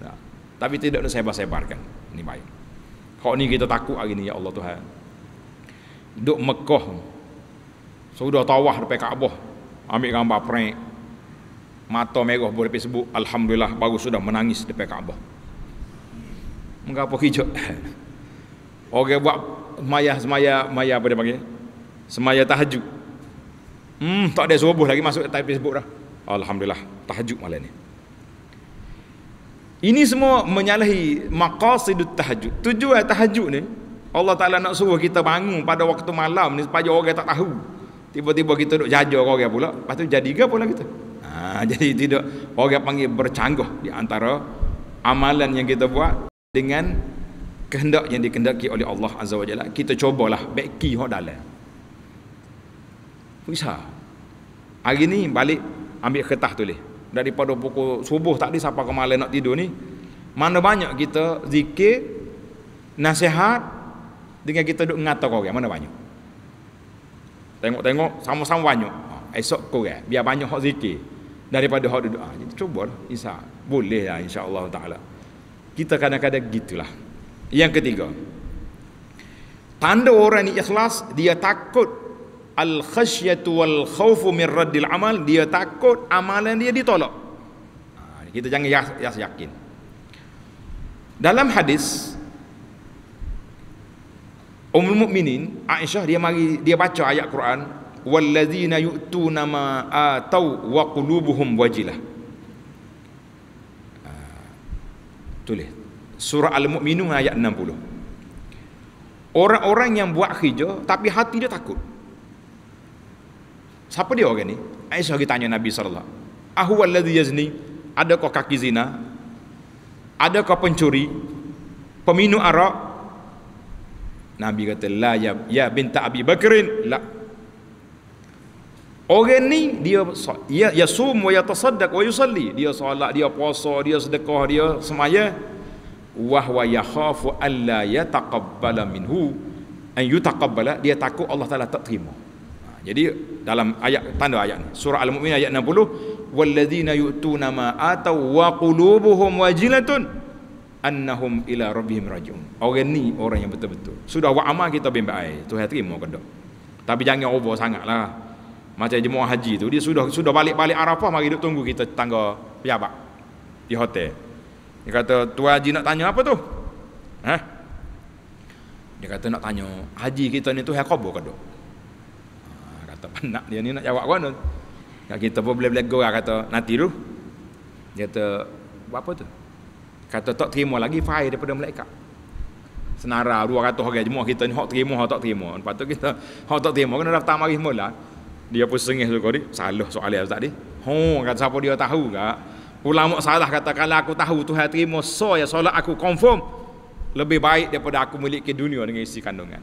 kan. Tapi tidak nak sebar-sebarkan. Ini baik. Kau ni kita takut hari ni ya Allah Tuhan. Duk Mekah. Sudah tawah depan Kaabah. Ambil gambar prank. Mata merah boleh sebut alhamdulillah baru sudah menangis depan Kaabah. Mengapa hijau? Orang buat semaya semaya semaya apa dia panggil? Semaya tahajud. Hmm, tak ada subuh lagi masuk tapi sebut dah. Alhamdulillah tahajud malam ni. Ini semua menyalahi maqasidut tahajud. Tujuan tahajud ni Allah Taala nak suruh kita bangun pada waktu malam ni supaya orang tak tahu. Tiba-tiba kita duk jaja orang pula, lepas tu jadi ke pula kita? Ha, jadi tidak orang panggil bercanggah di antara amalan yang kita buat dengan kehendak yang dikendaki oleh Allah Azza wa Jalla. Kita cubalah beki hok dalam. Bisa. Hari ni balik ambil kertas tulis daripada pukul subuh tadi sampai ke malam nak tidur ni mana banyak kita zikir nasihat dengan kita duduk ngata kau korang mana banyak tengok-tengok sama-sama banyak ha, esok korang biar banyak hak zikir daripada hak duduk ah jadi cuba insya boleh lah insyaallah taala kita kadang-kadang gitulah yang ketiga tanda orang ni ikhlas dia takut al khasyatu wal khawfu min raddil amal dia takut amalan dia ditolak ha, kita jangan yas, yas yakin dalam hadis Ummul Mukminin Aisyah dia mari dia baca ayat Quran wallazina yu'tuna ma ataw wa qulubuhum wajilah ha, tulis surah al-mukminun ayat 60 orang-orang yang buat kerja tapi hati dia takut Siapa dia orang ni? Aisyah pergi tanya Nabi SAW. Ahu alladhi yazni, adakah kaki zina? Adakah pencuri? Peminu arak? Nabi kata, la ya, ya binta Abi Bakrin, la. Orang ni dia ya yasum wa yatasaddaq wa yusalli. Dia solat, dia puasa, dia sedekah, dia semaya. Wahwa Wa huwa yakhafu ya yataqabbala minhu an yutaqabbala. Dia takut Allah Taala tak terima jadi dalam ayat tanda ayat ni surah al-mukminin ayat 60 walladzina yu'tuna ma ataw wa qulubuhum wajilatun annahum ila rabbihim rajum. orang ni orang yang betul-betul sudah buat amal kita bin baik Tuhan terima kada tapi jangan over sangatlah macam jemaah haji tu dia sudah sudah balik-balik Arafah mari duk tunggu kita tangga pejabat di hotel dia kata tuan haji nak tanya apa tu ha dia kata nak tanya haji kita ni tu hak kabur kada kata anak dia ni nak jawab ke tu, kita pun boleh-boleh gerak kata nanti tu dia kata buat apa tu kata tak terima lagi fail daripada malaikat senara 200 orang jemaah kita ni hak terima hak tak terima lepas tu kita hak tak terima kena daftar mari semula dia pun sengih suka ni salah soalan ustaz ni ho kata siapa dia tahu gak ulama salah kata kalau aku tahu tu Tuhan terima so ya solat aku confirm lebih baik daripada aku miliki dunia dengan isi kandungan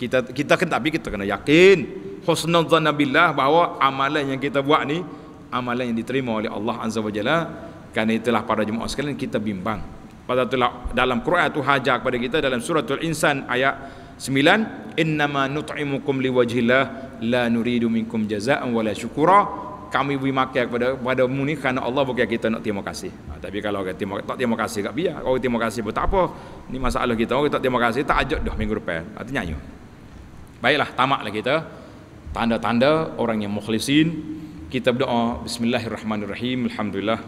kita kita kena tapi kita kena yakin husnul zannabilah bahawa amalan yang kita buat ni amalan yang diterima oleh Allah Azza Wajalla, Jalla kerana itulah pada jemaah sekalian kita bimbang pada itulah dalam Quran tu hajar kepada kita dalam suratul insan ayat 9 innama nut'imukum liwajhillah la nuridu minkum jaza'an wala syukura kami beri makan kepada pada mu ni kerana Allah bukan kita nak terima kasih. Ha, tapi kalau orang terima tak terima kasih tak biar. Kalau terima kasih pun tak apa. Ni masalah kita orang tak terima kasih tak ajak dah minggu depan. Artinya ha, nyanyi. Baiklah tamaklah kita tanda-tanda orang yang mukhlisin kita berdoa bismillahirrahmanirrahim alhamdulillah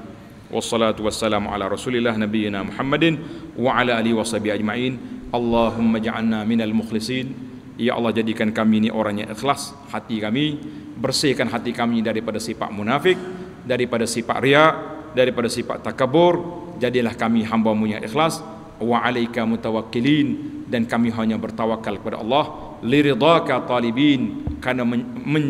wassalatu wassalamu ala rasulillah nabiyyina muhammadin wa ala alihi washabi ajmain allahumma ja'alna minal mukhlisin ya allah jadikan kami ini orang yang ikhlas hati kami bersihkan hati kami daripada sifat munafik daripada sifat riya daripada sifat takabur jadilah kami hamba-Mu yang ikhlas wa alaika mutawakkilin dan kami hanya bertawakal kepada Allah liridaka talibin karena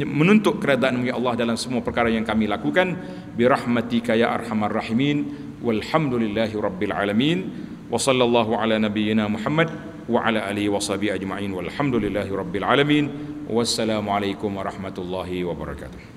menuntut keridaan ya Allah dalam semua perkara yang kami lakukan bi rahmatika ya arhamar rahimin walhamdulillahi rabbil alamin wa sallallahu ala nabiyyina muhammad wa ala alihi wa sahbihi ajma'in walhamdulillahi rabbil alamin wassalamu alaikum warahmatullahi wabarakatuh